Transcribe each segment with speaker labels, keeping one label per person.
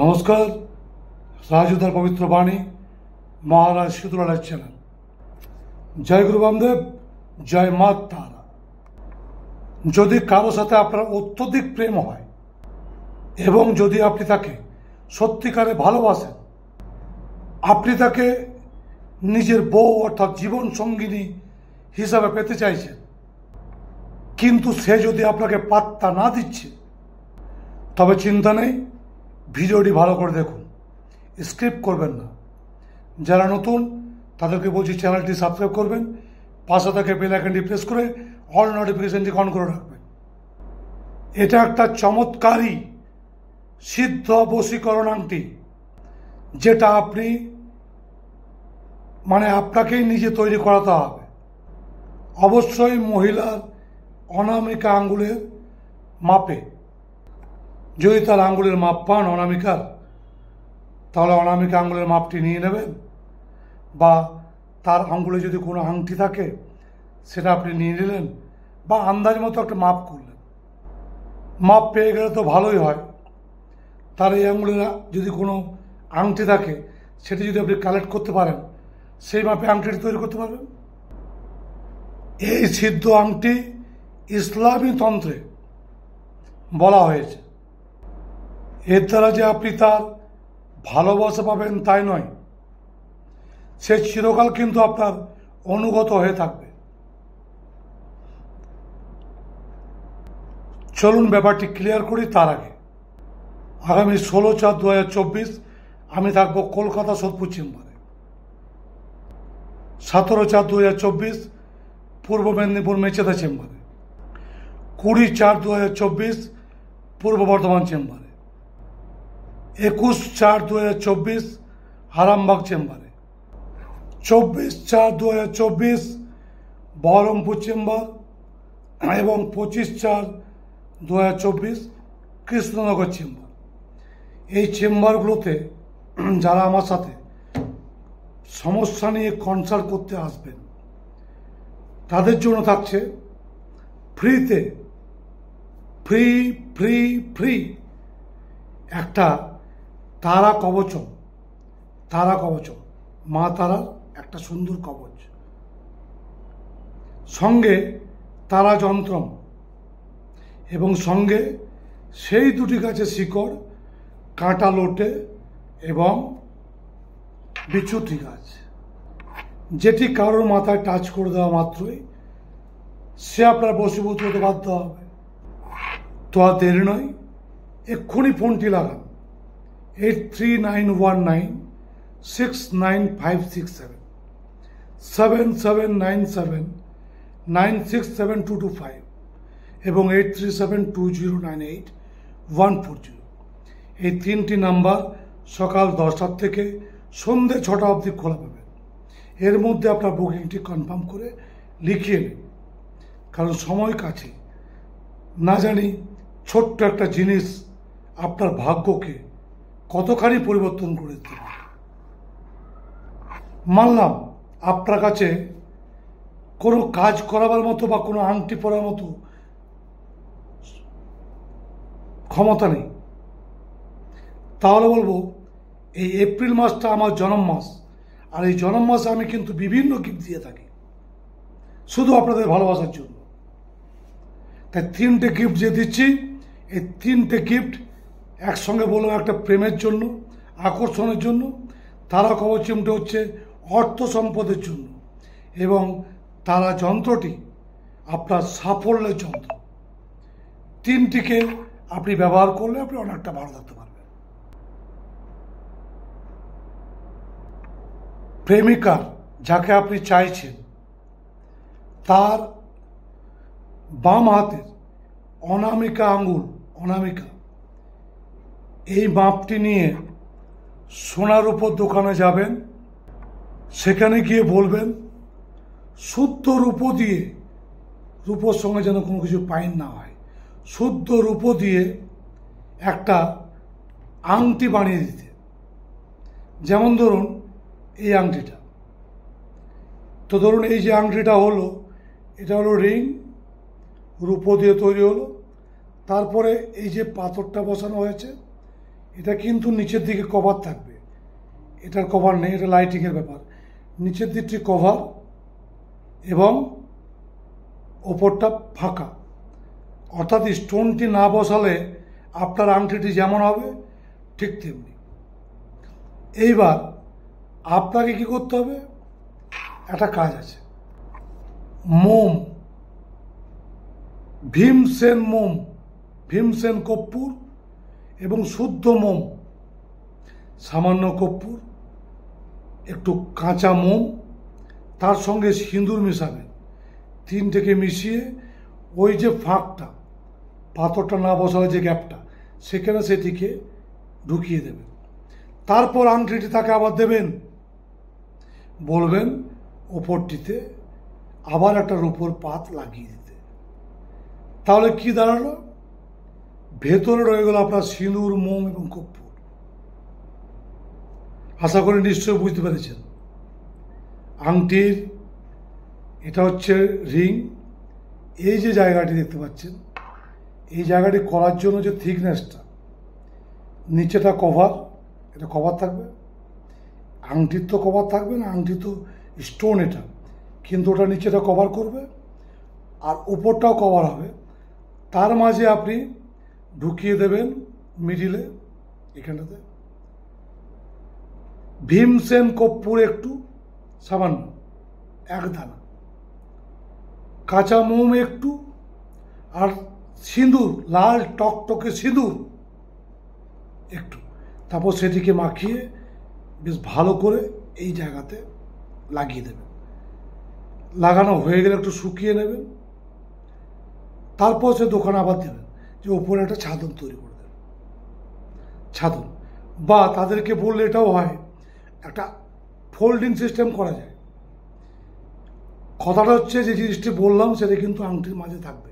Speaker 1: নমস্কার রাজুদার পবিত্র বাণী মহারাজ শীতলালের চ্যানেল জয় গুরু বামদেব জয় মা তারা যদি কারো সাথে আপনার অত্যধিক প্রেম হয় এবং যদি আপনি তাকে সত্যিকারে ভালোবাসেন আপনি তাকে নিজের বউ অর্থাৎ জীবন সঙ্গিনী হিসাবে পেতে চাইছেন কিন্তু সে যদি আপনাকে পাত্তা না দিচ্ছে তবে চিন্তা নেই ভিডিওটি ভালো করে দেখুন স্ক্রিপ্ট করবেন না যারা নতুন তাদেরকে বলছি চ্যানেলটি সাবস্ক্রাইব করবেন পাশে থেকে বেল আইকনটি প্রেস করে অল নোটিফিকেশনটি অন করে রাখবেন এটা একটা চমৎকারী সিদ্ধ বশীকরণ আংটি যেটা আপনি মানে আপনাকেই নিজে তৈরি করাতে হবে অবশ্যই মহিলার অনামিকা আঙ্গুলের মাপে যদি তার আঙ্গুলের মাপ পান অনামিকার তাহলে অনামিকা আঙ্গুলের মাপটি নিয়ে নেবেন বা তার আঙ্গুলে যদি কোনো আংটি থাকে সেটা আপনি নিয়ে নিলেন বা আন্দাজ মতো একটা মাপ করলেন মাপ পেয়ে গেলে তো ভালোই হয় তার এই আঙ্গুলে যদি কোনো আংটি থাকে সেটি যদি আপনি কালেক্ট করতে পারেন সেই মাপে আংটিটি তৈরি করতে পারবেন এই সিদ্ধ আংটি ইসলামী তন্ত্রে বলা হয়েছে এর দ্বারা যে আপনি তার ভালোবাসা পাবেন তাই নয় সে চিরকাল কিন্তু আপনার অনুগত হয়ে থাকবে চলুন ব্যাপারটি ক্লিয়ার করি তার আগে আগামী ষোলো চার দু আমি থাকব কলকাতা সোদপুর চেম্বারে সতেরো চার দু পূর্ব মেদিনীপুর মেচেদা চেম্বারে কুড়ি চার দু পূর্ব বর্ধমান চেম্বার একুশ চার দু হাজার চব্বিশ আরামবাগ চেম্বারে চব্বিশ চার দু হাজার চব্বিশ বহরমপুর চেম্বার এবং পঁচিশ চার দু হাজার চব্বিশ কৃষ্ণনগর চেম্বার এই চেম্বারগুলোতে যারা আমার সাথে সমস্যা নিয়ে কনসাল্ট করতে আসবেন তাদের জন্য থাকছে ফ্রিতে ফ্রি ফ্রি ফ্রি একটা তারা কবচ তারা কবচ মা তারার একটা সুন্দর কবচ সঙ্গে তারা যন্ত্রম এবং সঙ্গে সেই দুটি গাছে শিকড় কাঁটা লোটে এবং বিচুটি গাছ যেটি কারোর মাথায় টাচ করে দেওয়া মাত্রই সে আপনার বসীভূত হতে বাধ্য হবে তো আর দেরি নয় এক্ষুনি ফোনটি লাগান eight three nine one nine six nine five six seven seven seven nine seven nine six seven two two five এবং eight three seven two zero nine eight one four zero এই তিনটি নাম্বার সকাল দশটার থেকে সন্ধে ছটা অবধি খোলা পাবেন এর মধ্যে আপনার বুকিংটি কনফার্ম করে লিখিয়ে নিন কারণ সময় কাছে না জানি ছোট্ট একটা জিনিস আপনার ভাগ্যকে কতখানি পরিবর্তন করে দিতে পারে মানলাম আপনার কাছে কোনো কাজ করাবার মতো বা কোনো আংটি পরার মতো ক্ষমতা নেই তাহলে বলবো এই এপ্রিল মাসটা আমার জন্ম মাস আর এই জন্ম মাসে আমি কিন্তু বিভিন্ন গিফট দিয়ে থাকি শুধু আপনাদের ভালোবাসার জন্য তাই তিনটে গিফট যে দিচ্ছি এই তিনটে গিফট একসঙ্গে বলো একটা প্রেমের জন্য আকর্ষণের জন্য তারা কবর চিমটে হচ্ছে অর্থ সম্পদের জন্য এবং তারা যন্ত্রটি আপনার সাফল্যের যন্ত্র তিনটিকে আপনি ব্যবহার করলে আপনি অনেকটা ভালো থাকতে পারবেন প্রেমিকার যাকে আপনি চাইছেন তার বাম হাতের অনামিকা আঙুল অনামিকা এই মাপটি নিয়ে সোনার উপর দোকানে যাবেন সেখানে গিয়ে বলবেন শুদ্ধ রূপো দিয়ে রূপোর সঙ্গে যেন কোনো কিছু পাইন না হয় শুদ্ধ রূপো দিয়ে একটা আংটি বানিয়ে দিতে যেমন ধরুন এই আংটিটা তো ধরুন এই যে আংটিটা হলো এটা হলো রিং রূপো দিয়ে তৈরি হলো তারপরে এই যে পাথরটা বসানো হয়েছে এটা কিন্তু নিচের দিকে কভার থাকবে এটার কভার নেই এটা লাইটিংয়ের ব্যাপার নিচের দিকটি কভার এবং ওপরটা ফাঁকা অর্থাৎ স্টোনটি না বসালে আপনার আংটিটি যেমন হবে ঠিক তেমনি এইবার আপনাকে কি করতে হবে একটা কাজ আছে মোম ভীমসেন মোম ভীমসেন কপ্পুর এবং শুদ্ধ মোম সামান্য কর্পূর একটু কাঁচা মোম তার সঙ্গে সিঁদুর মেশাবেন তিনটেকে মিশিয়ে ওই যে ফাঁকটা পাথরটা না বসালে যে গ্যাপটা সেখানে সেটিকে ঢুকিয়ে দেবেন তারপর আংটিটি তাকে আবার দেবেন বলবেন ওপরটিতে আবার একটা রূপোর পাত লাগিয়ে দিতে তাহলে কি দাঁড়ালো ভেতরে রয়ে গেল আপনার সিঁদুর মোম এবং কপ্পুর আশা করি নিশ্চয় বুঝতে পেরেছেন আংটির এটা হচ্ছে রিং এই যে জায়গাটি দেখতে পাচ্ছেন এই জায়গাটি করার জন্য যে থিকনেসটা নিচেটা কভার এটা কভার থাকবে আংটির তো কভার থাকবে না আংটি তো স্টোন এটা কিন্তু ওটা নিচেটা কভার করবে আর উপরটাও কভার হবে তার মাঝে আপনি ঢুকিয়ে দেবেন মিডিলে এখানটাতে ভীমসেন কর্পূর একটু সামান্য এক দানা কাঁচা মোম একটু আর সিঁদুর লাল টকটকে সিঁদুর একটু তারপর সেটিকে মাখিয়ে বেশ ভালো করে এই জায়গাতে লাগিয়ে দেবেন লাগানো হয়ে গেলে একটু শুকিয়ে নেবেন তারপর সে দোকান আবার দেবেন যে ওপরে একটা ছাদন তৈরি করে দেবে ছাদন বা তাদেরকে বললে এটাও হয় একটা ফোল্ডিং সিস্টেম করা যায় কথাটা হচ্ছে যে জিনিসটি বললাম সেটা কিন্তু আংটির মাঝে থাকবে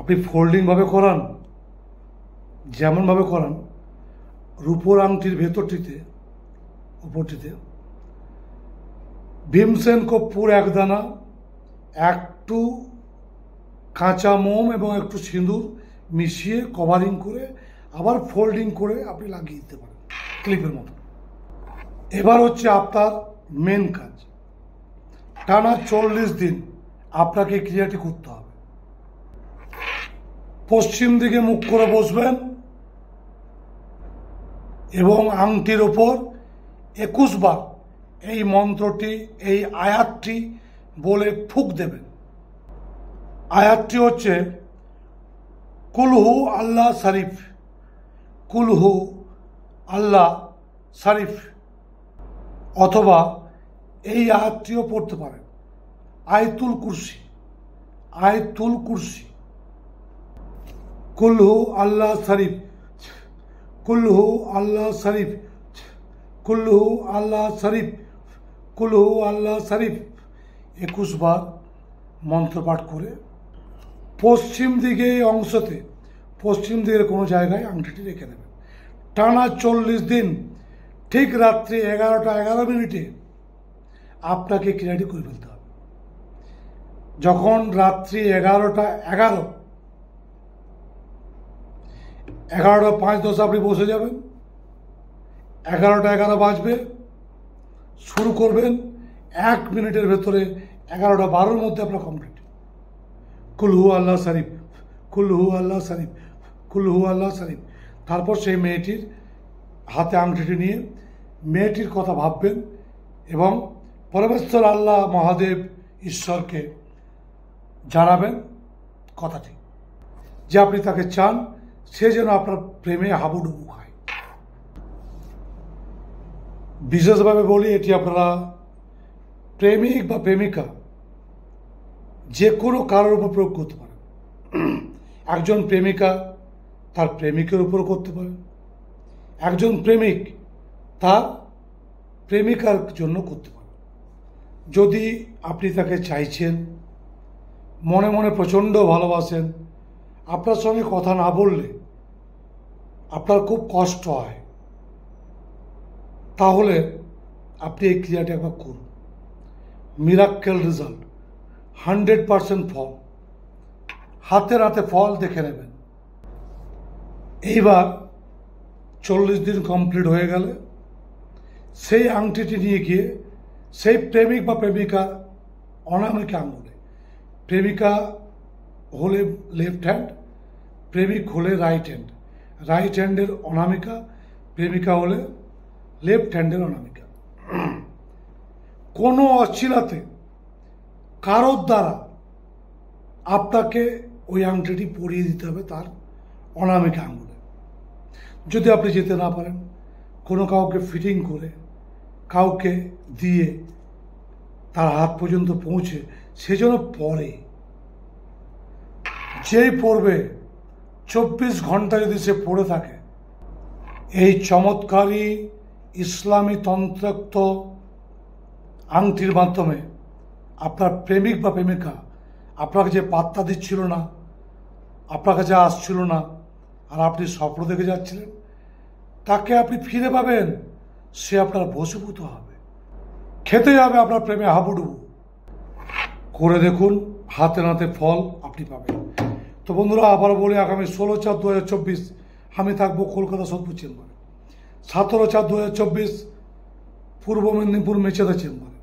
Speaker 1: আপনি ফোল্ডিংভাবে করান যেমনভাবে করান রূপর আংটির ভেতরটিতে উপরটিতে ভীমসেন কপ্পুর একদানা এক টু কাঁচা মোম এবং একটু সিঁদুর মিশিয়ে কভারিং করে আবার ফোল্ডিং করে আপনি লাগিয়ে দিতে পারেন ক্লিপের মতো এবার হচ্ছে আপনার মেন কাজ টানা চল্লিশ দিন আপনাকে ক্রিয়াটি করতে হবে পশ্চিম দিকে মুখ করে বসবেন এবং আংটির ওপর একুশ বার এই মন্ত্রটি এই আয়াতটি বলে ফুক দেবেন আয়াতটি হচ্ছে কুলহু আল্লাহ শারিফ কুলহু আল্লাহ শারিফ অথবা এই আয়াতটিও পড়তে পারেন আয়তুল কুরসি আয়তুল কুরসি কুলহু আল্লাহ শরীফ কুলহু আল্লাহ শরীফ কুলহু আল্লাহ শরীফ কুলহু আল্লাহ শারিফ একুশ বার মন্ত্রপাঠ করে পশ্চিম দিকে এই অংশতে পশ্চিম দিকের কোনো জায়গায় আংটিটি রেখে দেবেন টানা চল্লিশ দিন ঠিক রাত্রি এগারোটা এগারো মিনিটে আপনাকে ক্রিয়াটি করে ফেলতে হবে যখন রাত্রি এগারোটা এগারো এগারোটা পাঁচ দশ আপনি বসে যাবেন এগারোটা এগারো বাজবে শুরু করবেন এক মিনিটের ভেতরে এগারোটা বারোর মধ্যে আপনার কমপ্লিট কুলহু আল্লাহ শরীফ কুলহু আল্লাহ শরীফ কুলহু আল্লাহ শরীফ তারপর সেই মেয়েটির হাতে আংটিটি নিয়ে মেয়েটির কথা ভাববেন এবং পরমেশ্বর আল্লাহ মহাদেব ঈশ্বরকে জানাবেন কথাটি যে আপনি তাকে চান সে যেন আপনার প্রেমে হাবুডুবু খায় বিশেষভাবে বলি এটি আপনারা প্রেমিক বা প্রেমিকা যে কোনো কারোর উপর প্রয়োগ করতে পারেন একজন প্রেমিকা তার প্রেমিকের উপর করতে পারে একজন প্রেমিক তার প্রেমিকার জন্য করতে পারেন যদি আপনি তাকে চাইছেন মনে মনে প্রচণ্ড ভালোবাসেন আপনার সঙ্গে কথা না বললে আপনার খুব কষ্ট হয় তাহলে আপনি এই ক্রিয়াটি একবার করুন মিরাক্কেল রেজাল্ট হান্ড্রেড পারসেন্ট ফল হাতে ফল দেখে নেবেন এইবার চল্লিশ দিন কমপ্লিট হয়ে গেলে সেই আংটিটি নিয়ে গিয়ে সেই প্রেমিক বা প্রেমিকা অনামিক আঙুলে প্রেমিকা হলে লেফট হ্যান্ড প্রেমিক হলে রাইট হ্যান্ড রাইট হ্যান্ডের অনামিকা প্রেমিকা হলে লেফট হ্যান্ডের অনামিকা কোনো অশ্লীলাতে কারোর দ্বারা আপনাকে ওই আংটিটি পরিয়ে দিতে হবে তার অনামিক আঙুলে যদি আপনি যেতে না পারেন কোনো কাউকে ফিটিং করে কাউকে দিয়ে তার হাত পর্যন্ত পৌঁছে সেজন্য পরে যেই পড়বে চব্বিশ ঘন্টা যদি সে পড়ে থাকে এই চমৎকারী ইসলামী তন্ত্রাক্ত আংটির মাধ্যমে আপনার প্রেমিক বা প্রেমিকা আপনাকে যে পাত্তা দিচ্ছিল না আপনার কাছে আসছিল না আর আপনি স্বপ্ন দেখে যাচ্ছিলেন তাকে আপনি ফিরে পাবেন সে আপনার বসীভূত হবে খেতে যাবে আপনার প্রেমে হাবুডুবু করে দেখুন হাতে নাতে ফল আপনি পাবেন তো বন্ধুরা আবার বলি আগামী ষোলো চার দু হাজার চব্বিশ আমি থাকবো কলকাতা সোদপুর চেম্বারে সতেরো চার দু হাজার চব্বিশ পূর্ব মেদিনীপুর মেচেদা চেম্বারে